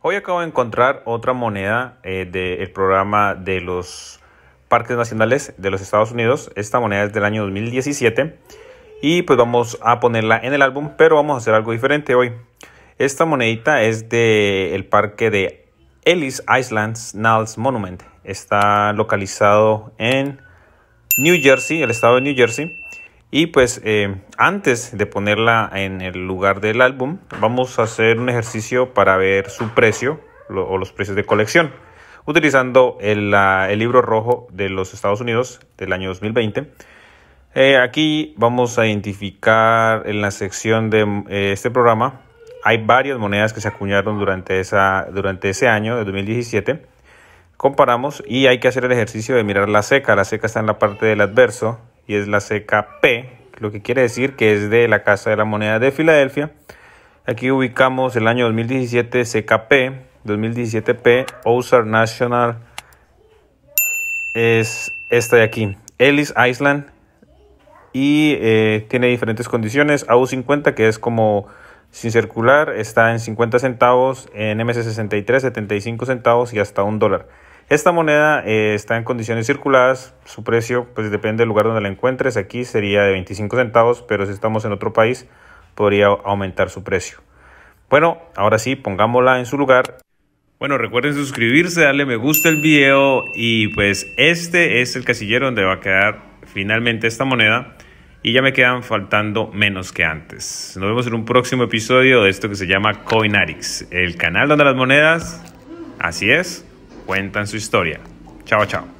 Hoy acabo de encontrar otra moneda eh, del programa de los parques nacionales de los Estados Unidos. Esta moneda es del año 2017 y pues vamos a ponerla en el álbum, pero vamos a hacer algo diferente hoy. Esta monedita es del parque de Ellis Islands Niles Monument. Está localizado en New Jersey, el estado de New Jersey. Y pues eh, antes de ponerla en el lugar del álbum, vamos a hacer un ejercicio para ver su precio o los precios de colección, utilizando el, libro rojo de los Estados Unidos del año 2020. Eh, aquí vamos a identificar en la sección de eh, este programa, hay varias monedas que se acuñaron durante, esa, durante ese año, de 2017. Comparamos y hay que hacer el ejercicio de mirar la seca. La seca está en la parte del adverso y es la CKP, lo que quiere decir que es de la Casa de la Moneda de Filadelfia. Aquí ubicamos el año 2017 CKP, 2017P, Ozar National, es esta de aquí, Ellis Island, y eh, tiene diferentes condiciones. AU50, que es como sin circular, está en 50 centavos, en MS63, 75 centavos y hasta un dólar. Esta moneda eh, está en condiciones circuladas, su precio pues depende del lugar donde la encuentres, aquí sería de 25 centavos, pero si estamos en otro país podría aumentar su precio. Bueno, ahora sí, pongámosla en su lugar. Bueno, recuerden suscribirse, darle me gusta el video y pues este es el casillero donde va a quedar finalmente esta moneda y ya me quedan faltando menos que antes. Nos vemos en un próximo episodio de esto que se llama Coinarix, el canal donde las monedas, así es, cuentan su historia. Chao, chao.